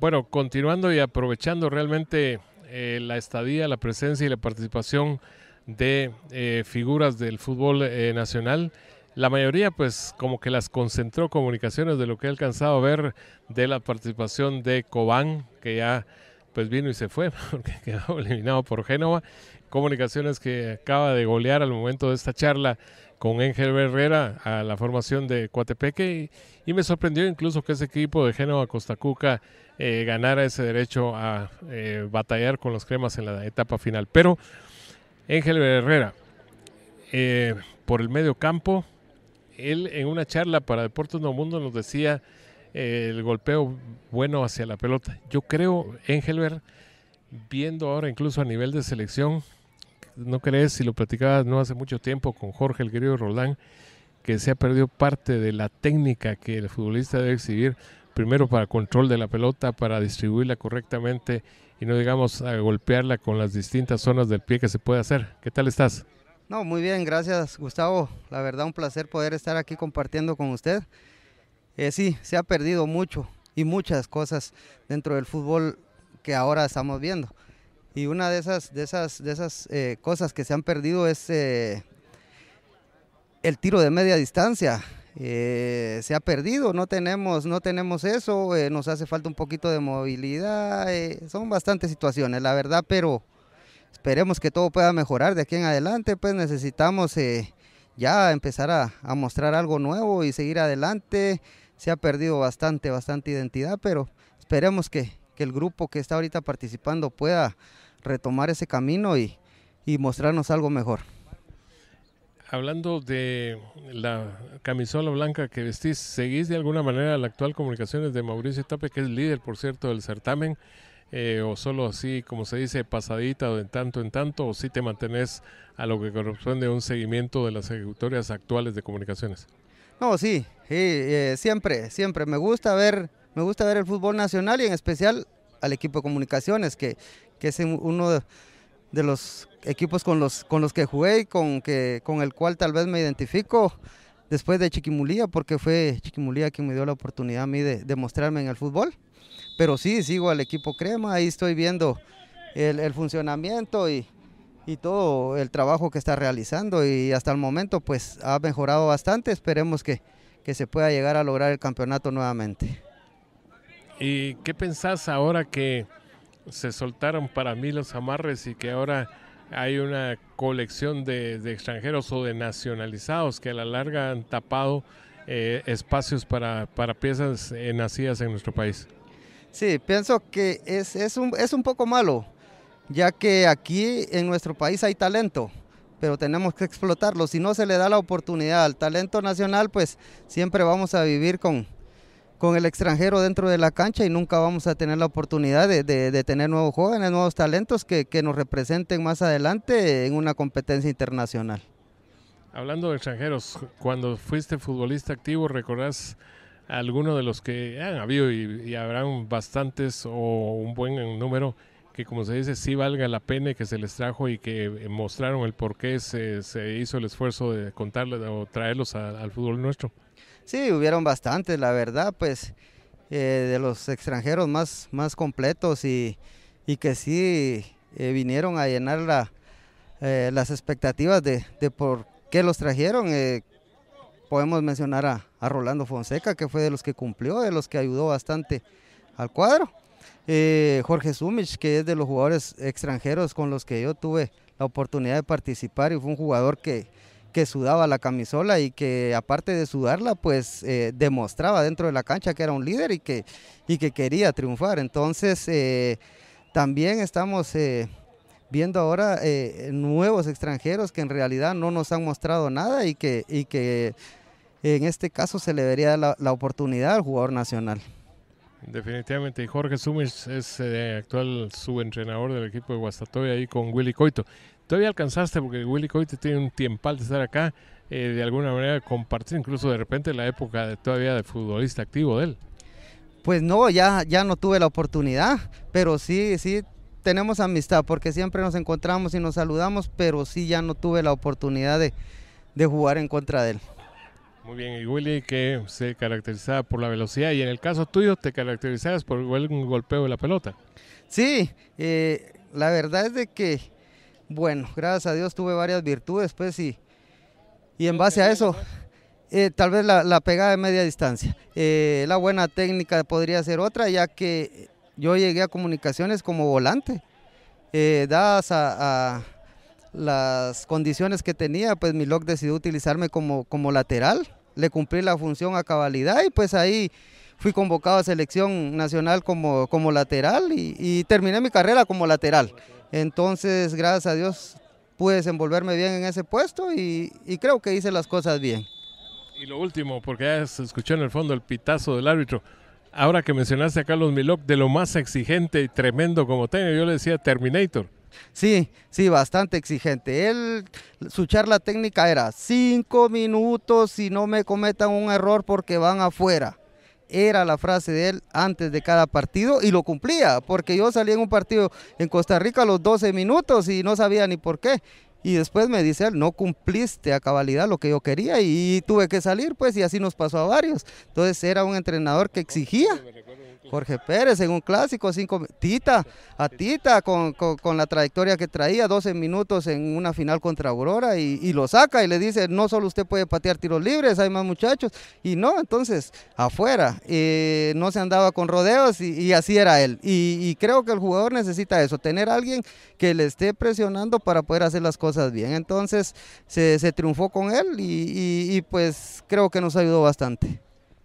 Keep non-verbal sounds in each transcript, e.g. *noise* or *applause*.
Bueno, continuando y aprovechando realmente eh, la estadía, la presencia y la participación de eh, figuras del fútbol eh, nacional, la mayoría pues como que las concentró comunicaciones de lo que he alcanzado a ver de la participación de Cobán, que ya pues vino y se fue, *laughs* porque quedó eliminado por Génova. Comunicaciones que acaba de golear al momento de esta charla con Ángel Herrera a la formación de Coatepeque y, me sorprendió incluso que ese equipo de Génova costacuca Cuca eh, ganara ese derecho a eh, batallar con los cremas en la etapa final. Pero Ángel Herrera, eh, por el medio campo, él en una charla para Deportes No Mundo nos decía eh, el golpeo bueno hacia la pelota. Yo creo, Engelbert, viendo ahora incluso a nivel de selección, no crees, si lo platicabas no hace mucho tiempo con Jorge el querido Roldán, que se ha perdido parte de la técnica que el futbolista debe exhibir primero para control de la pelota, para distribuirla correctamente y no digamos a golpearla con las distintas zonas del pie que se puede hacer. ¿Qué tal estás? No, muy bien, gracias Gustavo. La verdad un placer poder estar aquí compartiendo con usted. Eh, sí, se ha perdido mucho y muchas cosas dentro del fútbol que ahora estamos viendo. Y una de esas, de esas, de esas eh, cosas que se han perdido es eh, el tiro de media distancia. Eh, se ha perdido, no tenemos, no tenemos eso, eh, nos hace falta un poquito de movilidad, eh, son bastantes situaciones, la verdad, pero esperemos que todo pueda mejorar de aquí en adelante, pues necesitamos ya empezar a, mostrar algo nuevo y seguir adelante, se ha perdido bastante, bastante identidad, pero esperemos que, el grupo que está ahorita participando pueda retomar ese camino y mostrarnos algo mejor hablando de la camisola blanca que vestís, ¿seguís de alguna manera la actual comunicaciones de Mauricio Tape, que es líder, por cierto, del certamen? Eh, ¿O solo así, como se dice, pasadita o de tanto en tanto? ¿O si sí te mantenés a lo que corresponde un seguimiento de las ejecutorias actuales de comunicaciones? No, sí, eh, siempre, siempre. Me gusta, ver, me gusta ver el fútbol nacional y en especial al equipo de comunicaciones, que, es uno de los equipos con los, con los que jugué y con, que, con el cual tal vez me identifico después de Chiquimulía, porque fue Chiquimulía quien me dio la oportunidad a mí de, mostrarme en el fútbol. Pero sí, sigo al equipo Crema, ahí estoy viendo el, funcionamiento y, todo el trabajo que está realizando y hasta el momento pues ha mejorado bastante, esperemos que, que, se pueda llegar a lograr el campeonato nuevamente. ¿Y qué pensás ahora que se soltaron para mí los amarres y que ahora hay una colección de, extranjeros o de nacionalizados que a la larga han tapado eh, espacios para, piezas nacidas en nuestro país. Sí, pienso que es, es, un, es un poco malo, ya que aquí en nuestro país hay talento, pero tenemos que explotarlo. Si no se le da la oportunidad al talento nacional, pues siempre vamos a vivir con, con el extranjero dentro de la cancha y nunca vamos a tener la oportunidad de, tener nuevos jóvenes, nuevos talentos que, nos representen más adelante en una competencia internacional. Hablando de extranjeros, cuando fuiste futbolista activo, ¿recordás alguno de los que eh, han habido y, habrán bastantes o un buen número que como se dice sí valga la pena que se les trajo y que eh, mostraron el por qué se, hizo el esfuerzo de contarles o traerlos al fútbol nuestro? Sí, hubieron bastantes, la verdad, pues eh, de los extranjeros más, más completos y, que sí eh, vinieron a llenar eh, las expectativas de, de, por qué los trajeron. podemos mencionar a, a, Rolando Fonseca, que fue de los que cumplió, de los que ayudó bastante al cuadro. Jorge Sumich, que es de los jugadores extranjeros con los que yo tuve la oportunidad de participar y fue un jugador que, que sudaba la camisola y que aparte de sudarla, pues eh, demostraba dentro de la cancha que era un líder y que, y que quería triunfar. Entonces, eh, también estamos eh, viendo ahora nuevos extranjeros que en realidad no nos han mostrado nada y que, y que en este caso se le debería la, oportunidad al jugador nacional. Definitivamente, y Jorge Sumis es el actual subentrenador del equipo de Guastatoya ahí con Willy Coito. Todavía alcanzaste, porque Willy Coyote tiene un tiempal de estar acá, eh, de alguna manera compartir incluso de repente la época de, todavía de futbolista activo de él. Pues no, ya, ya no tuve la oportunidad, pero sí, sí tenemos amistad, porque siempre nos encontramos y nos saludamos, pero sí ya no tuve la oportunidad de, jugar en contra de él. Muy bien, y Willy que se caracterizaba por la velocidad y en el caso tuyo te caracterizabas por un golpeo de la pelota. Sí, eh, la verdad es de que bueno, gracias a Dios tuve varias virtudes, pues, y, y en base a eso, eh, tal vez la, pegada de media distancia. Eh, la buena técnica podría ser otra, ya que yo llegué a comunicaciones como volante, eh, dadas a, las condiciones que tenía, pues mi Milok decidió utilizarme como, como lateral, le cumplí la función a cabalidad y pues ahí fui convocado a selección nacional como, como lateral y, terminé mi carrera como lateral. Entonces, gracias a Dios, pude desenvolverme bien en ese puesto y, creo que hice las cosas bien. Y lo último, porque ya se escuchó en el fondo el pitazo del árbitro. Ahora que mencionaste a Carlos Milok, de lo más exigente y tremendo como tengo, yo le decía Terminator. Sí, sí, bastante exigente. Él, su charla técnica era cinco minutos si no me cometan un error porque van afuera era la frase de él antes de cada partido y lo cumplía, porque yo salí en un partido en Costa Rica a los 12 minutos y no sabía ni por qué. Y después me dice él, no cumpliste a cabalidad lo que yo quería y tuve que salir, pues, y así nos pasó a varios. Entonces era un entrenador que exigía. Jorge Pérez en un clásico, cinco, Tita, a Tita con, la trayectoria que traía, 12 minutos en una final contra Aurora y, lo saca y le dice, no solo usted puede patear tiros libres, hay más muchachos, y no, entonces afuera, eh, no se andaba con rodeos y, así era él. Y, creo que el jugador necesita eso, tener a alguien que le esté presionando para poder hacer las cosas bien. Entonces se, triunfó con él y pues creo que nos ayudó bastante.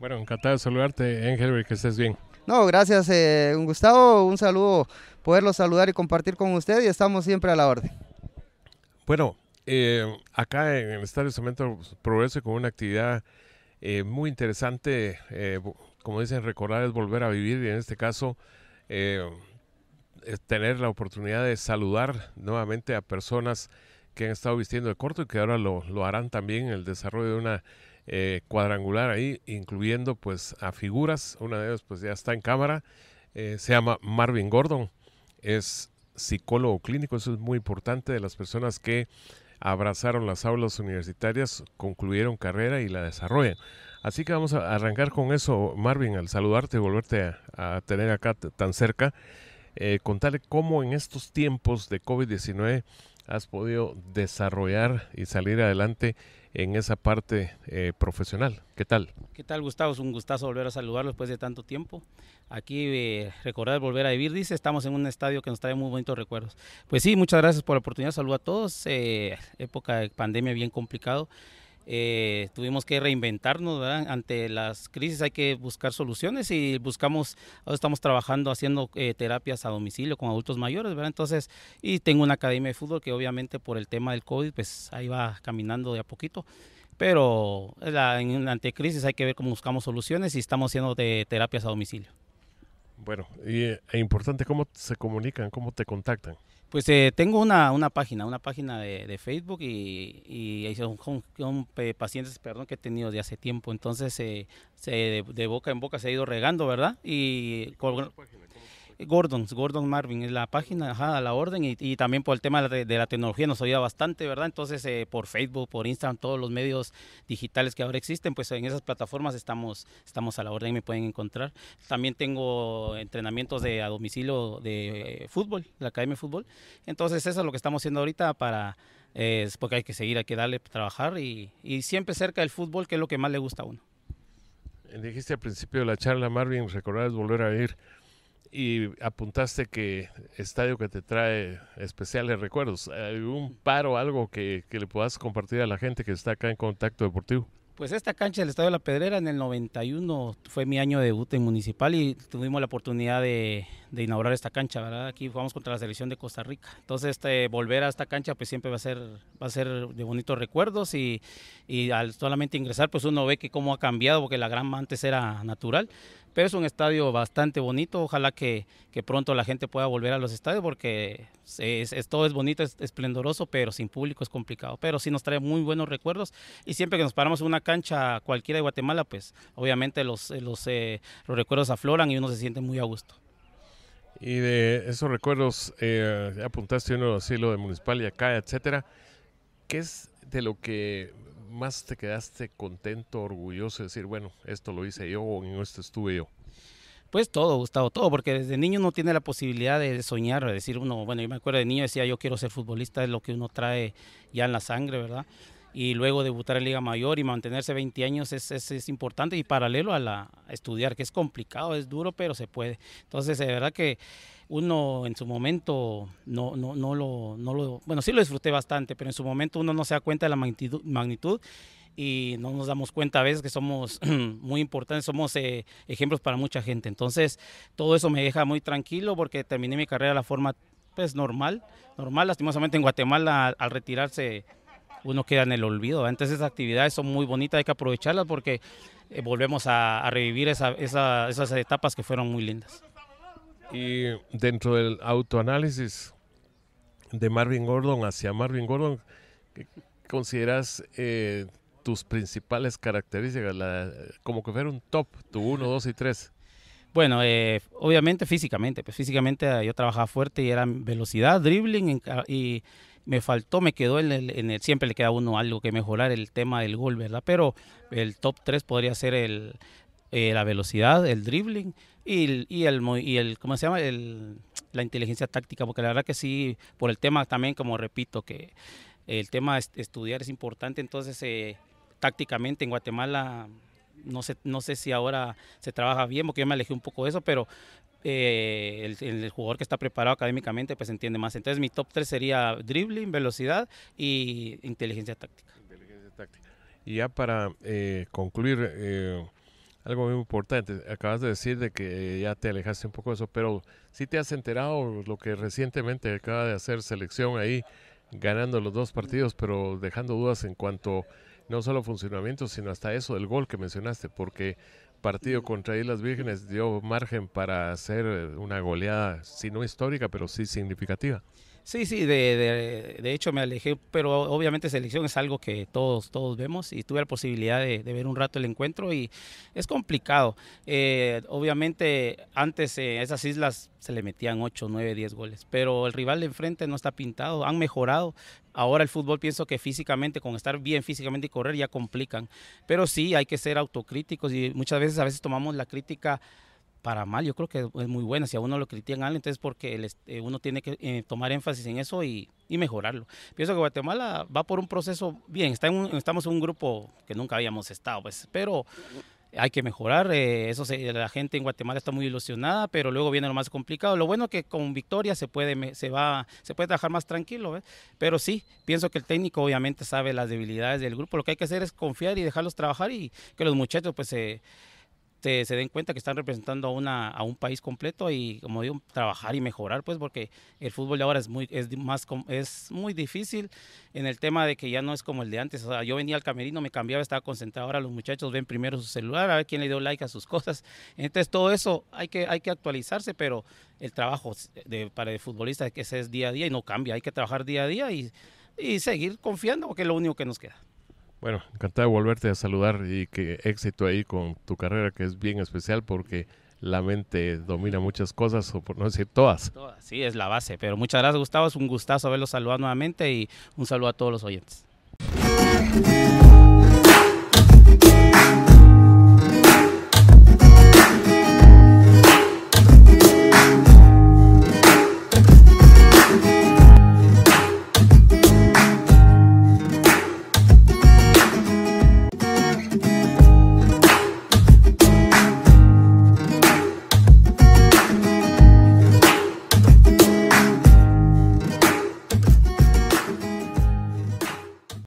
Bueno, encantado de saludarte, Ángel, que estés bien. No, gracias, eh, Gustavo. Un saludo, poderlo saludar y compartir con usted y estamos siempre a la orden. Bueno, eh, acá en el Estadio Cemento Progreso con una actividad eh, muy interesante, eh, como dicen, recordar es volver a vivir y en este caso tener la oportunidad de saludar nuevamente a personas que han estado vistiendo de corto y que ahora lo, lo harán también en el desarrollo de una eh, cuadrangular ahí, incluyendo pues a figuras, una de ellas pues ya está en cámara, eh, se llama Marvin Gordon, es psicólogo clínico, eso es muy importante, de las personas que abrazaron las aulas universitarias, concluyeron carrera y la desarrollan. Así que vamos a arrancar con eso, Marvin, al saludarte y volverte a, tener acá tan cerca, eh, contarle cómo en estos tiempos de COVID-19 has podido desarrollar y salir adelante en esa parte eh, profesional. ¿Qué tal? ¿Qué tal, Gustavo? Es un gustazo volver a saludarlo después de tanto tiempo. Aquí eh, recordar volver a vivir, dice, estamos en un estadio que nos trae muy bonitos recuerdos. Pues sí, muchas gracias por la oportunidad. Saludo a todos. Eh, época de pandemia bien complicado. Eh, tuvimos que reinventarnos, ¿verdad? Ante las crisis hay que buscar soluciones y buscamos, ahora estamos trabajando haciendo eh, terapias a domicilio con adultos mayores, ¿verdad? Entonces, y tengo una academia de fútbol que obviamente por el tema del COVID, pues ahí va caminando de a poquito. Pero la, en la crisis hay que ver cómo buscamos soluciones y estamos haciendo de terapias a domicilio. Bueno, y, e importante, ¿cómo se comunican? ¿Cómo te contactan? Pues eh, tengo una, una, página, una página de, de Facebook y, y son, eh, pacientes perdón, que he tenido de hace tiempo. Entonces, eh, se, de, boca en boca se ha ido regando, ¿verdad? Y Gordon, Gordon Marvin, la página, a la orden y, también por el tema de, la tecnología nos oía bastante, ¿verdad? Entonces, eh, por Facebook, por Instagram, todos los medios digitales que ahora existen, pues en esas plataformas estamos, estamos a la orden y me pueden encontrar. También tengo entrenamientos de, a domicilio de eh, fútbol, la Academia de Fútbol. Entonces, eso es lo que estamos haciendo ahorita para, eh, porque hay que seguir, hay que darle, trabajar y, siempre cerca del fútbol, que es lo que más le gusta a uno. Dijiste al principio de la charla, Marvin, recordar volver a ir y apuntaste que estadio que te trae especiales recuerdos. ¿Algún paro, algo que, que, le puedas compartir a la gente que está acá en Contacto Deportivo? Pues esta cancha del Estadio la Pedrera en el 91 fue mi año de debut en Municipal y tuvimos la oportunidad de de inaugurar esta cancha, ¿verdad? Aquí jugamos contra la selección de Costa Rica. Entonces, este, volver a esta cancha pues siempre va a ser, va a ser de bonitos recuerdos y, al solamente ingresar pues uno ve que cómo ha cambiado, porque la grama antes era natural, pero es un estadio bastante bonito, ojalá que, pronto la gente pueda volver a los estadios porque es, todo es bonito, es esplendoroso, pero sin público es complicado, pero sí nos trae muy buenos recuerdos y siempre que nos paramos en una cancha cualquiera de Guatemala, pues obviamente los, los, eh, los recuerdos afloran y uno se siente muy a gusto. Y de esos recuerdos, eh, apuntaste uno al cielo, de municipal y acá, etcétera. ¿Qué es de lo que más te quedaste contento, orgulloso de decir, bueno, esto lo hice yo o en esto estuve yo? Pues todo, Gustavo, todo, porque desde niño uno tiene la posibilidad de soñar, de decir uno, bueno, yo me acuerdo de niño decía yo quiero ser futbolista, es lo que uno trae ya en la sangre, ¿verdad? y luego debutar en Liga Mayor y mantenerse 20 años es, es, importante y paralelo a, la, estudiar, que es complicado, es duro, pero se puede. Entonces, de verdad que uno en su momento no, no, no, lo, no lo, bueno, sí lo disfruté bastante, pero en su momento uno no se da cuenta de la magnitud, magnitud y no nos damos cuenta a veces que somos *clears throat* muy importantes, somos eh, ejemplos para mucha gente. Entonces, todo eso me deja muy tranquilo porque terminé mi carrera de la forma pues normal, normal, lastimosamente en Guatemala al retirarse uno queda en el olvido. Entonces esas actividades son muy bonitas, hay que aprovecharlas porque eh, volvemos a, revivir esas etapas que fueron muy lindas. Y dentro del autoanálisis de Marvin Gordon hacia Marvin Gordon, ¿qué consideras eh, tus principales características? como que fuera un top, tu 1, 2 y 3. Bueno, eh, obviamente físicamente, pues físicamente yo trabajaba fuerte y era velocidad, dribbling y me faltó, me quedó en el, siempre le queda a uno algo que mejorar el tema del gol, ¿verdad? Pero el top 3 podría ser el, eh, la velocidad, el dribbling y, el, el, ¿cómo se llama? El, la inteligencia táctica, porque la verdad que sí, por el tema también, como repito, que el tema de estudiar es importante, entonces eh, tácticamente en Guatemala no sé, no sé si ahora se trabaja bien, porque yo me alejé un poco de eso, pero eh, el, jugador que está preparado académicamente pues entiende más. Entonces mi top 3 sería dribbling, velocidad y inteligencia táctica. Y ya para eh, concluir, eh, algo muy importante, acabas de decir de que ya te alejaste un poco de eso, pero si te has enterado lo que recientemente acaba de hacer selección ahí, ganando los dos partidos, pero dejando dudas en cuanto no solo funcionamiento, sino hasta eso del gol que mencionaste, porque partido contra Islas Vírgenes dio margen para hacer eh, una goleada, si no histórica, pero sí significativa. Sí, sí, de, de, hecho me alejé, pero obviamente selección es algo que todos, todos vemos y tuve la posibilidad de, ver un rato el encuentro y es complicado. Eh, obviamente antes eh, esas islas se le metían 8, 9, 10 goles, pero el rival de enfrente no está pintado, han mejorado. Ahora el fútbol pienso que físicamente, con estar bien físicamente y correr ya complican, pero sí hay que ser autocríticos y muchas veces a veces tomamos la crítica para mal, yo creo que es muy bueno. Si a uno lo critican algo, ah, entonces porque este, uno tiene que eh, tomar énfasis en eso y, mejorarlo. Pienso que Guatemala va por un proceso bien, está estamos en un grupo que nunca habíamos estado, pues, pero hay que mejorar. Eh, eso la gente en Guatemala está muy ilusionada, pero luego viene lo más complicado. Lo bueno es que con victoria se puede, se va, se puede trabajar más tranquilo, ¿eh? pero sí, pienso que el técnico obviamente sabe las debilidades del grupo. Lo que hay que hacer es confiar y dejarlos trabajar y que los muchachos pues se... Este, se, den cuenta que están representando a, a un país completo y, como digo, trabajar y mejorar, pues, porque el fútbol de ahora es muy, es más, es muy difícil en el tema de que ya no es como el de antes. O sea, yo venía al camerino, me cambiaba, estaba concentrado. Ahora los muchachos ven primero su celular, a ver quién le dio like a sus cosas. Entonces, todo eso hay que, hay que actualizarse, pero el trabajo de, para el futbolista que ese es día a día y no cambia. Hay que trabajar día a día y, y seguir confiando, porque es lo único que nos queda. Bueno, encantado de volverte a saludar y que éxito ahí con tu carrera que es bien especial porque la mente domina muchas cosas, o por no decir todas. todas. Sí, es la base, pero muchas gracias Gustavo, es un gustazo haberlo saludado nuevamente y un saludo a todos los oyentes.